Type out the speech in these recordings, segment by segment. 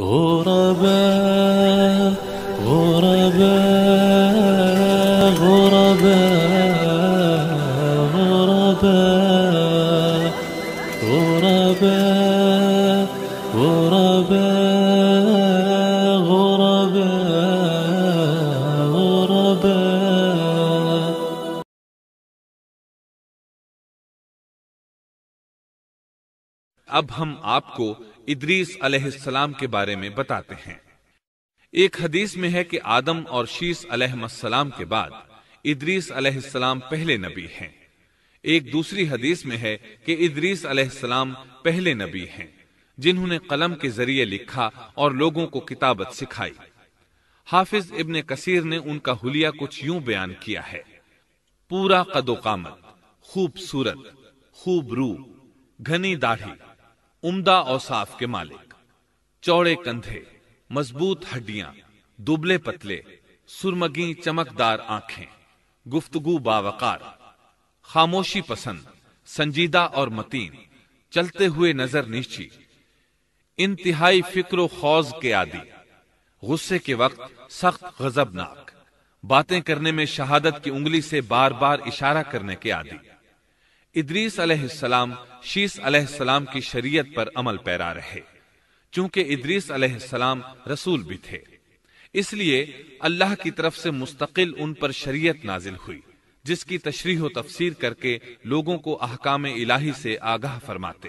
غرباء غرباء غرباء غرباء غرباء غرباء غرباء غرباء اب ہم آپ کو ادریس علیہ السلام کے بارے میں بتاتے ہیں ایک حدیث میں ہے کہ آدم اور شیس علیہ السلام کے بعد ادریس علیہ السلام پہلے نبی ہیں ایک دوسری حدیث میں ہے کہ ادریس علیہ السلام پہلے نبی ہیں جنہوں نے قلم کے ذریعے لکھا اور لوگوں کو کتابت سکھائی حافظ ابن کثیر نے ان کا حلیہ کچھ یوں بیان کیا ہے پورا قد و قامت خوبصورت خوب روح گھنی داڑھی عمدہ کے مالک چوڑے کندھے مضبوط ہڈیاں دبلے پتلے سرمگی چمکدار آنکھیں گفتگو باوقار خاموشی پسند سنجیدہ اور متین چلتے ہوئے نظر نیچی انتہائی فکر و خوض کے عادی غصے کے وقت سخت غزبناک باتیں کرنے میں شہادت کی انگلی سے بار بار اشارہ کرنے کے عادی ادریس علیہ السلام شیس علیہ السلام کی شریعت پر عمل پیرا رہے چونکہ ادریس علیہ السلام رسول بھی تھے اس لیے اللہ کی طرف سے مستقل ان پر شریعت نازل ہوئی جس کی تشریح و تفسیر کر کے لوگوں کو احکام الہی سے آگاہ فرماتے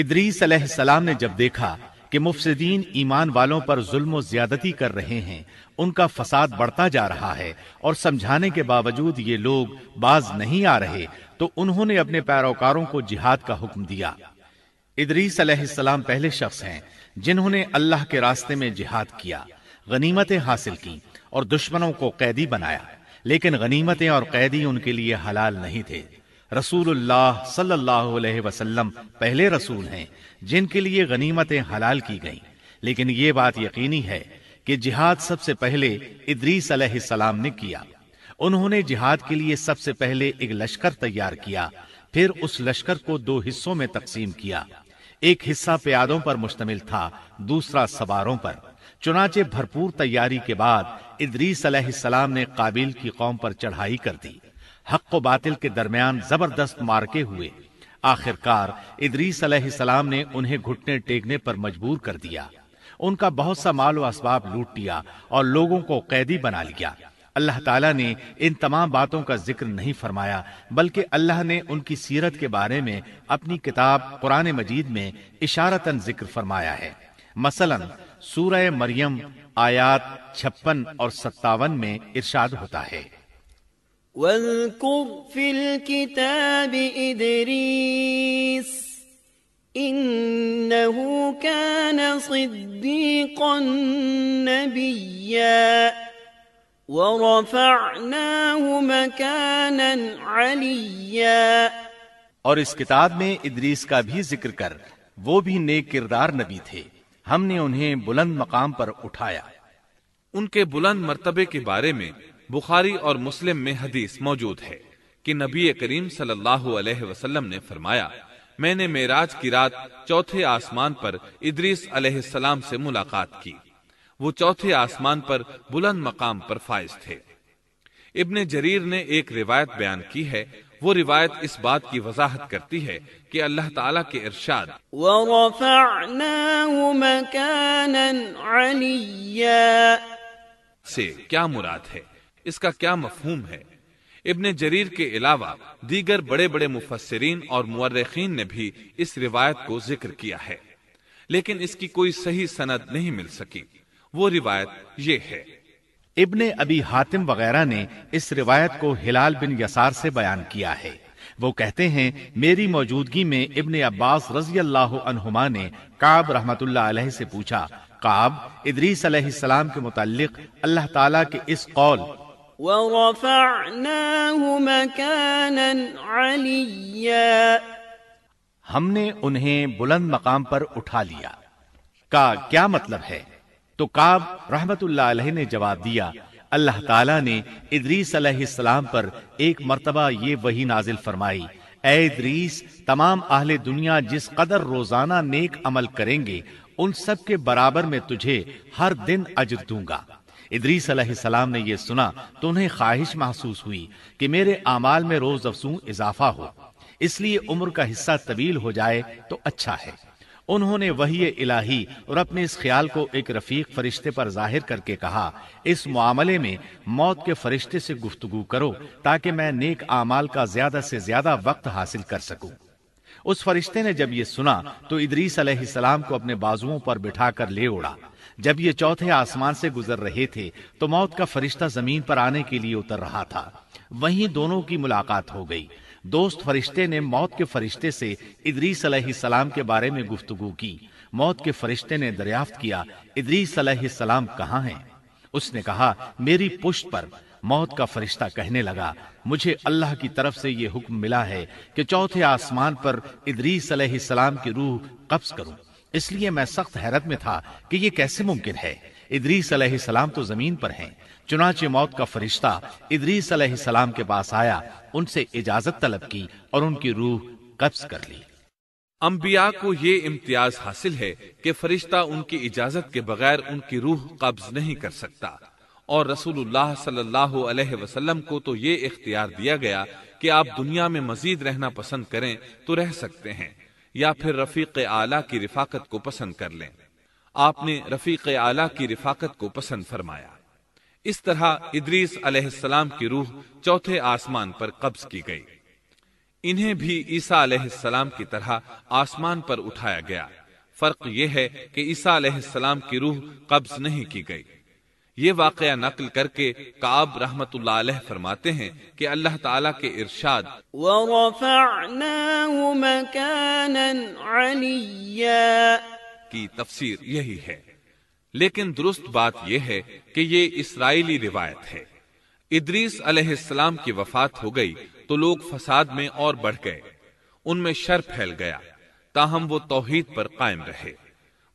ادریس علیہ السلام نے جب دیکھا کہ مفسدین ایمان والوں پر ظلم و زیادتی کر رہے ہیں ان کا فساد بڑھتا جا رہا ہے اور سمجھانے کے باوجود یہ لوگ باز نہیں آ رہے تو انہوں نے اپنے پیروکاروں کو جہاد کا حکم دیا ادریس علیہ السلام پہلے شخص ہیں جنہوں نے اللہ کے راستے میں جہاد کیا غنیمتیں حاصل کی اور دشمنوں کو قیدی بنایا لیکن غنیمتیں اور قیدی ان کے لیے حلال نہیں تھے رسول اللہ صلی اللہ علیہ وسلم پہلے رسول ہیں جن کے لیے غنیمتیں حلال کی گئیں لیکن یہ بات یقینی ہے کہ جہاد سب سے پہلے ادریس علیہ السلام نے کیا انہوں نے جہاد کے لیے سب سے پہلے ایک لشکر تیار کیا پھر اس لشکر کو دو حصوں میں تقسیم کیا ایک حصہ پیادوں پر پر مشتمل تھا دوسرا سواروں چنانچہ بھرپور تیاری کے بعد ادریس علیہ السلام نے قابل کی قوم پر چڑھائی کر دی حق و باطل کے درمیان زبردست مارکے ہوئے آخرکار گھٹنے ٹیکنے پر مجبور کر دیا ان کا بہت سا مال و اسباب لوٹ لیا اور لوگوں کو قیدی بنا لیا اللہ تعالیٰ نے ان تمام باتوں کا ذکر نہیں فرمایا بلکہ اللہ نے ان کی سیرت کے بارے میں اپنی کتاب قرآن مجید میں اشارتاً ذکر فرمایا ہے مثلاً سورہ مریم آیات چھپن اور ستاون میں ارشاد ہوتا ہے اور اس کتاب میں ادریس کا بھی ذکر کر وہ بھی نیک کردار نبی تھے ہم نے انہیں بلند مقام پر اٹھایا ان کے بلند مرتبے کے بارے میں بخاری اور مسلم میں حدیث موجود ہے کہ نبی کریم صلی اللہ علیہ وسلم نے فرمایا میں نے میراج کی رات چوتھے آسمان پر ادریس علیہ السلام سے ملاقات کی وہ چوتھے آسمان پر بلند مقام پر فائز تھے ابن جریر نے ایک روایت بیان کی ہے وہ روایت اس بات کی وضاحت کرتی ہے کہ اللہ تعالیٰ کے ارشاد وَرَفَعْنَاهُ مَكَانًا عَلِيًّا سے کیا مراد ہے اس کا کیا مفہوم ہے ابن جریر کے علاوہ دیگر بڑے بڑے مفسرین اور مورخین نے بھی اس روایت کو ذکر کیا ہے لیکن اس کی کوئی صحیح سند نہیں مل سکی وہ روایت یہ ہے ابن ابی حاتم وغیرہ نے اس روایت کو ہلال بن یسار سے بیان کیا ہے وہ کہتے ہیں میری موجودگی میں ابن عباس رضی اللہ عنہما نے کاب رحمت اللہ علیہ سے پوچھا ادریس علیہ السلام کے متعلق اللہ تعالیٰ کے اس قول ہم نے انہیں بلند مقام پر اٹھا لیا کا کیا مطلب ہے تو کاب رحمت اللہ علیہ نے جواب دیا اللہ تعالیٰ نے ادریس علیہ السلام پر ایک مرتبہ یہ وہی نازل فرمائی اے ادریس تمام اہل دنیا جس قدر روزانہ نیک عمل کریں گے ان سب کے برابر میں تجھے ہر دن اجر دوں گا ادریس علیہ السلام نے یہ سنا تو انہیں خواہش محسوس ہوئی کہ میرے اعمال میں روز افسوں اضافہ ہو اس لیے عمر کا حصہ طویل ہو جائے تو اچھا ہے انہوں نے وہی الہی اور اپنے اس خیال کو ایک رفیق فرشتے پر ظاہر کر کے کہا اس معاملے میں موت کے فرشتے سے گفتگو کرو تاکہ میں نیک اعمال کا زیادہ سے زیادہ وقت حاصل کر سکوں اس فرشتے نے جب یہ سنا تو ادریس علیہ السلام کو اپنے بازوؤں پر بٹھا کر لے اڑا جب یہ چوتھے آسمان سے گزر رہے تھے تو موت کا فرشتہ زمین پر آنے کے لیے اتر رہا تھا وہیں دونوں کی ملاقات ہو گئی دوست فرشتے نے موت کے فرشتے سے ادریس علیہ السلام کے بارے میں گفتگو کی موت کے فرشتے نے دریافت کیا ادریس علیہ السلام کہاں ہیں اس نے کہا میری پشت پر موت کا فرشتہ کہنے لگا مجھے اللہ کی طرف سے یہ حکم ملا ہے کہ چوتھے آسمان پر ادریس علیہ السلام کی روح قبض کروں اس لیے میں سخت حیرت میں تھا کہ یہ کیسے ممکن ہے ادریس علیہ السلام تو زمین پر ہیں چنانچہ موت کا فرشتہ ادریس علیہ السلام کے پاس آیا ان سے اجازت طلب کی اور ان کی روح قبض کر لی انبیاء کو یہ امتیاز حاصل ہے کہ فرشتہ ان کی اجازت کے بغیر ان کی روح قبض نہیں کر سکتا اور رسول اللہ صلی اللہ علیہ وسلم کو تو یہ اختیار دیا گیا کہ آپ دنیا میں مزید رہنا پسند کریں تو رہ سکتے ہیں یا پھر رفیق اعلیٰ کی رفاقت کو پسند کر لیں آپ نے رفیق اعلیٰ کی رفاقت کو پسند فرمایا اس طرح ادریس علیہ السلام کی روح چوتھے آسمان پر قبض کی گئی انہیں بھی عیسا علیہ السلام کی طرح آسمان پر اٹھایا گیا فرق یہ ہے کہ عیسا علیہ السلام کی روح قبض نہیں کی گئی یہ واقعہ نقل کر کے کاب رحمت اللہ علیہ فرماتے ہیں کہ اللہ تعالیٰ کے ارشاد کی تفسیر یہی ہے لیکن درست بات یہ ہے کہ یہ اسرائیلی روایت ہے ادریس علیہ السلام کی وفات ہو گئی تو لوگ فساد میں اور بڑھ گئے ان میں شر پھیل گیا تاہم وہ توحید پر قائم رہے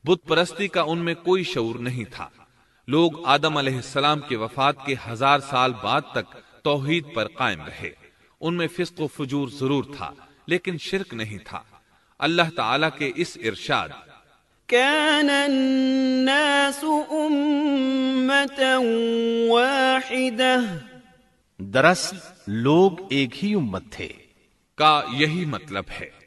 بت پرستی کا ان میں کوئی شعور نہیں تھا لوگ آدم علیہ السلام کے وفات کے ہزار سال بعد تک توحید پر قائم رہے ان میں فسق و فجور ضرور تھا لیکن شرک نہیں تھا اللہ تعالی کے اس ارشاد کان الناس دراصل لوگ ایک ہی امت تھے کا یہی مطلب ہے